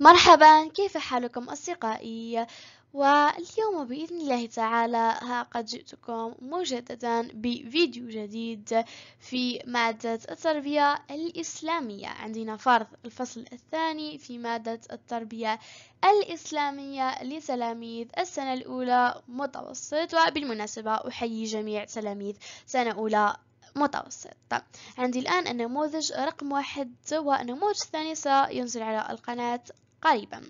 مرحبا كيف حالكم أصدقائي واليوم بإذن الله تعالى ها قد جئتكم مجددا بفيديو جديد في مادة التربية الإسلامية عندنا فرض الفصل الثاني في مادة التربية الإسلامية لتلاميذ السنة الأولى متوسط وبالمناسبة أحيي جميع تلاميذ سنة أولى متوسط عندي الآن النموذج رقم واحد والنموذج الثاني سينزل على القناة قريبا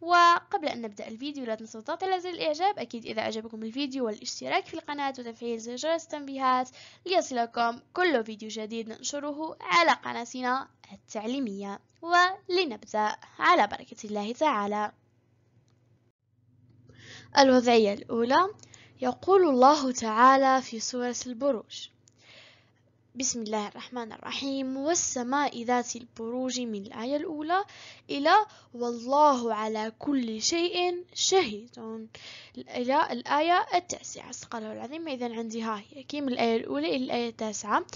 وقبل أن نبدأ الفيديو لا تنسوا الضغط على زر الإعجاب أكيد إذا أعجبكم الفيديو والاشتراك في القناة وتفعيل زر جرس التنبيهات ليصلكم كل فيديو جديد ننشره على قناتنا التعليمية ولنبدأ على بركة الله تعالى الوضعية الأولى يقول الله تعالى في سورة البروج بسم الله الرحمن الرحيم والسماء ذات البروج من الآية الأولى إلى والله على كل شيء شهيد إلى الآية التاسعة استغفر الله العظيم إذا عندي ها هي كي من الآية الأولى إلى الآية التاسعة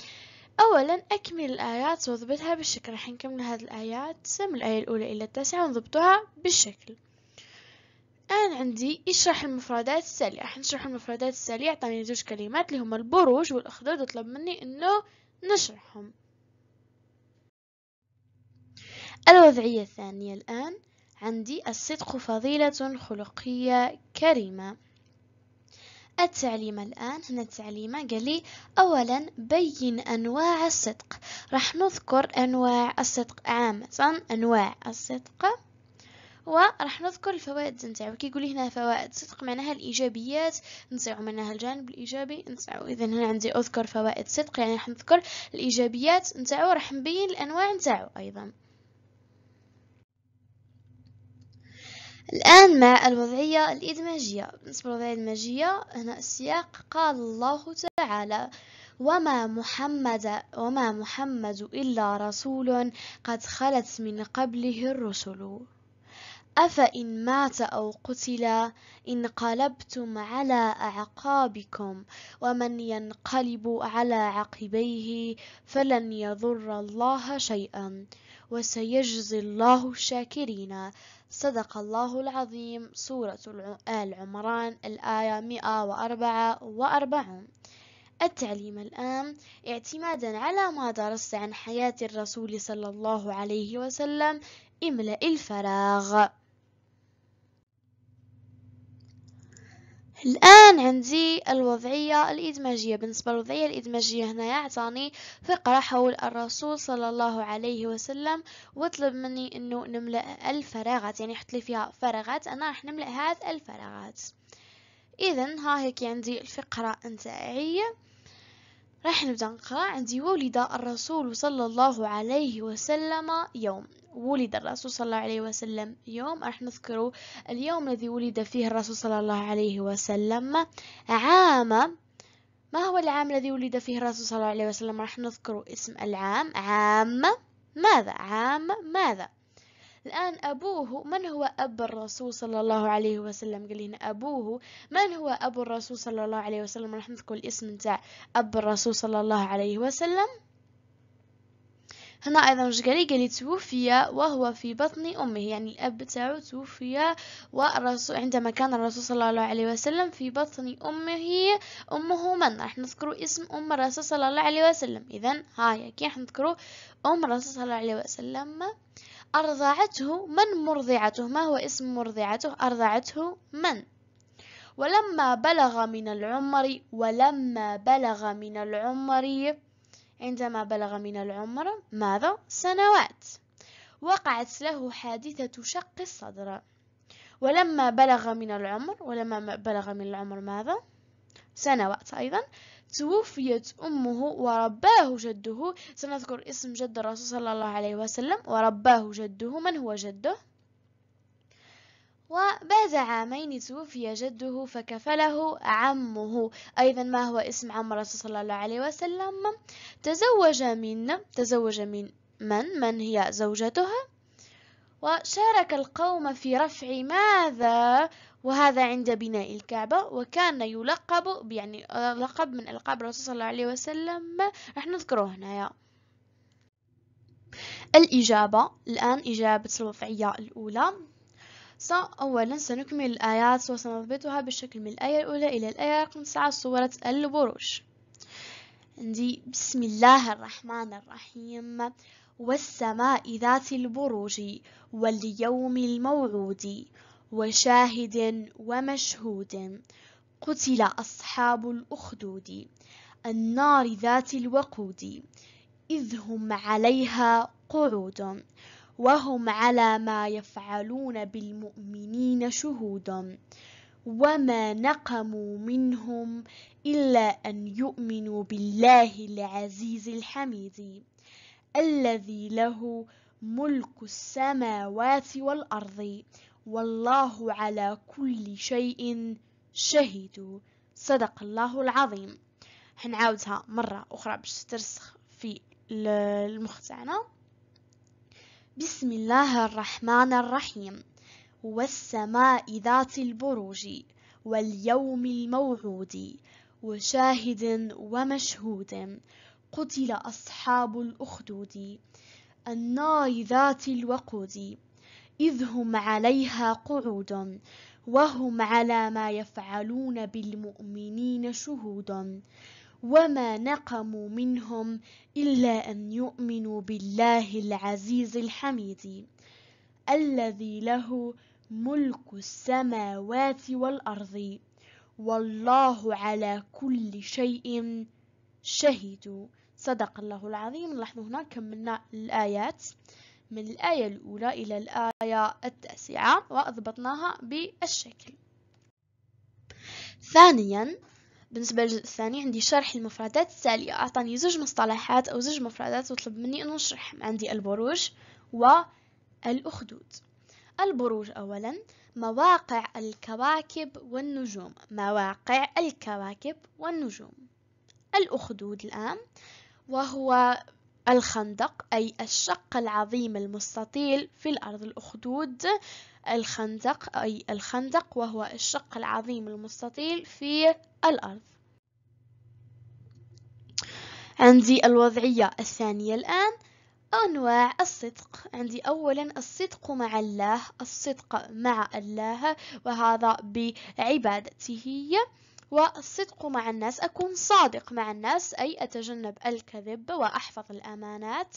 أولا أكمل الآيات واضبطها بالشكل راح نكمل هذه الآيات من الآية الأولى إلى التاسعة ونضبطها بالشكل الآن عندي اشرح المفردات السالية راح نشرح المفردات السالية عطاني زوج كلمات اللي هما البروج والاخضر وطلب مني إنه نشرحهم الوضعية الثانية الآن عندي الصدق فضيلة خلقية كريمة التعليم الآن هنا التعليمة قال لي أولا بين أنواع الصدق راح نذكر أنواع الصدق عامة أنواع الصدق وراح نذكر الفوائد نتاعو كي يقول هنا فوائد صدق معناها الايجابيات نتاعو معناها الجانب الايجابي نتاعو اذا هنا عندي اذكر فوائد صدق يعني راح نذكر الايجابيات نتاعو راح نبين الانواع نتاعو ايضا الآن مع الوضعية الإدماجية بالنسبة للوضعية الإدماجية هنا السياق قال الله تعالى وما محمد وما محمد إلا رسول قد خلت من قبله الرسل أفإن مات أو قتلا انقلبتم على أعقابكم ومن ينقلب على عقبيه فلن يضر الله شيئا وسيجزي الله الشاكرين صدق الله العظيم سورة آل عمران الآية 144 التعليم الآن اعتمادا على ما درست عن حياة الرسول صلى الله عليه وسلم املأ الفراغ الآن عندي الوضعية الإدماجية بالنسبة للوضعية الإدماجية هنا يعطاني فقرة حول الرسول صلى الله عليه وسلم وطلب مني أنه نملأ الفراغات يعني حط لي فيها فراغات أنا راح نملأ هذه الفراغات إذا ها هيك عندي الفقرة نتاعي راح نبدأ نقرأ عندي ولد الرسول صلى الله عليه وسلم يوم ولد الرسول صلى الله عليه وسلم يوم راح نذكره اليوم الذي ولد فيه الرسول صلى الله عليه وسلم عام ما هو العام الذي ولد فيه الرسول صلى الله عليه وسلم راح نذكر اسم العام عام ماذا عام ماذا الآن أبوه من هو أب الرسول صلى الله عليه وسلم قال هنا أبوه من هو أب الرسول صلى الله عليه وسلم راح نذكر الاسم نتاع أب الرسول صلى الله عليه وسلم هنا ايضا رجع قال لي توفي وهو في بطن امه يعني الاب تاعو توفي والرسول عندما كان الرسول صلى الله عليه وسلم في بطن امه امه من راح نذكروا اسم ام الرسول صلى الله عليه وسلم اذا هاي كي راح نذكروا ام الرسول صلى الله عليه وسلم ارضعته من مرضعته ما هو اسم مرضعته ارضعته من ولما بلغ من العمر ولما بلغ من العمر عندما بلغ من العمر ماذا سنوات وقعت له حادثة شق الصدر ولما بلغ من العمر ولما بلغ من العمر ماذا سنوات أيضا توفيت أمه ورباه جده سنذكر اسم جد الرسول صلى الله عليه وسلم ورباه جده من هو جده وبعد عامين توفي جده فكفله عمه أيضا ما هو اسم عم الرسول صلى الله عليه وسلم تزوج من تزوج من من من هي زوجتها وشارك القوم في رفع ماذا وهذا عند بناء الكعبة وكان يلقب يعني آه، لقب من ألقاب الرسول صلى الله عليه وسلم راح نذكره هنايا الإجابة الآن إجابة الوضعية الأولى أولا سنكمل الآيات وسنضبطها بالشكل من الآية الأولى إلى الآية رقم تسعة سورة البروج عندي بسم الله الرحمن الرحيم والسماء ذات البروج واليوم الموعود وشاهد ومشهود قتل أصحاب الأخدود النار ذات الوقود إذ هم عليها قعود وهم على ما يفعلون بالمؤمنين شهود وما نقموا منهم إلا أن يؤمنوا بالله العزيز الحميد الذي له ملك السماوات والأرض والله على كل شيء شهيد صدق الله العظيم حنعاودها مرة أخرى باش ترسخ في المخ تاعنا بسم الله الرحمن الرحيم والسماء ذات البروج واليوم الموعود وشاهد ومشهود قتل أصحاب الأخدود النار ذات الوقود إذ هم عليها قعود وهم على ما يفعلون بالمؤمنين شهود وما نقموا منهم إلا أن يؤمنوا بالله العزيز الحميد الذي له ملك السماوات والأرض والله على كل شيء شهد صدق الله العظيم لاحظوا هنا كملنا الآيات من الآية الأولى إلى الآية التاسعة وأضبطناها بالشكل ثانيا بالنسبة للجزء الثاني عندي شرح المفردات التالية أعطاني زوج مصطلحات أو زوج مفردات وطلب مني أن نشرحهم عندي البروج والأخدود البروج أولا مواقع الكواكب والنجوم مواقع الكواكب والنجوم الأخدود الآن وهو الخندق أي الشق العظيم المستطيل في الأرض الأخدود الخندق أي الخندق وهو الشق العظيم المستطيل في الأرض عندي الوضعية الثانية الآن أنواع الصدق عندي أولا الصدق مع الله الصدق مع الله وهذا بعبادته والصدق مع الناس أكون صادق مع الناس أي أتجنب الكذب وأحفظ الأمانات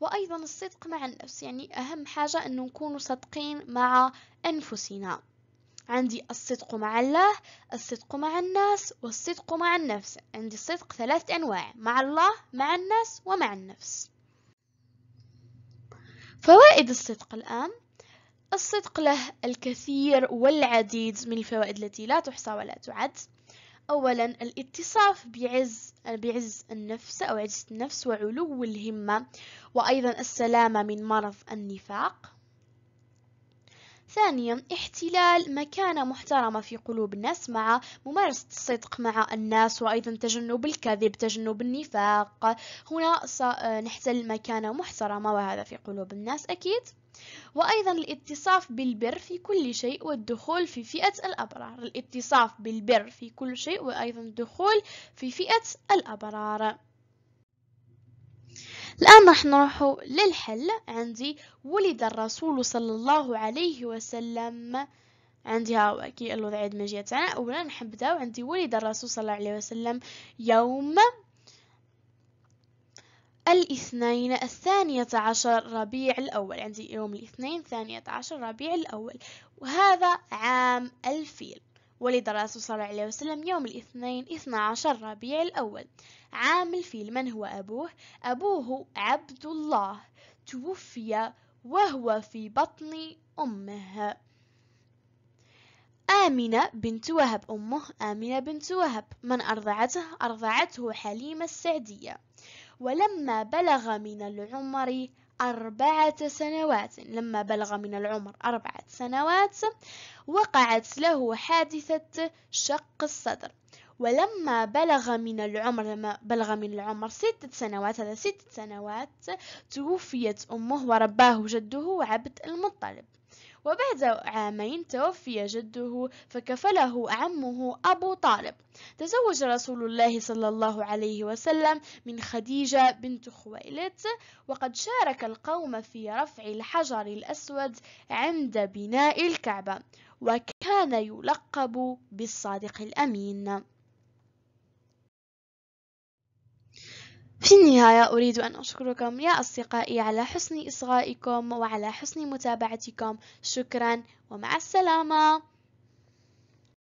وأيضا الصدق مع النفس يعني أهم حاجة أن نكون صادقين مع أنفسنا عندي الصدق مع الله الصدق مع الناس والصدق مع النفس عندي الصدق ثلاثة أنواع مع الله مع الناس ومع النفس فوائد الصدق الآن الصدق له الكثير والعديد من الفوائد التي لا تحصى ولا تعد أولا الاتصاف بعز بعز النفس أو عزة النفس وعلو الهمة وأيضا السلامة من مرض النفاق ثانيا احتلال مكانة محترمة في قلوب الناس مع ممارسة الصدق مع الناس وأيضا تجنب الكذب تجنب النفاق هنا سنحتل آه، مكانة محترمة وهذا في قلوب الناس أكيد وأيضا الاتصاف بالبر في كل شيء والدخول في فئة الأبرار الاتصاف بالبر في كل شيء وأيضا الدخول في فئة الأبرار الآن راح نروح للحل عندي ولد الرسول صلى الله عليه وسلم عندي ها كي الوضع عيد ما تاعنا أولا نحبداو عندي ولد الرسول صلى الله عليه وسلم يوم الاثنين الثانية عشر ربيع الأول عندي يوم الاثنين ثانية عشر ربيع الأول وهذا عام الفيل ولد الرسول صلى الله عليه وسلم يوم الاثنين 12 ربيع الأول عام الفيل من هو أبوه؟ أبوه عبد الله توفي وهو في بطن أمه آمنة بنت وهب أمه آمنة بنت وهب من أرضعته أرضعته حليمة السعدية ولما بلغ من العمر أربعة سنوات لما بلغ من العمر أربعة سنوات وقعت له حادثة شق الصدر ولما بلغ من العمر لما بلغ من العمر ستة سنوات هذا ستة سنوات توفيت أمه ورباه جده عبد المطلب وبعد عامين توفي جده فكفله عمه أبو طالب تزوج رسول الله صلى الله عليه وسلم من خديجة بنت خويلد وقد شارك القوم في رفع الحجر الأسود عند بناء الكعبة وكان يلقب بالصادق الأمين في النهاية أريد أن أشكركم يا أصدقائي على حسن إصغائكم وعلى حسن متابعتكم شكرا ومع السلامة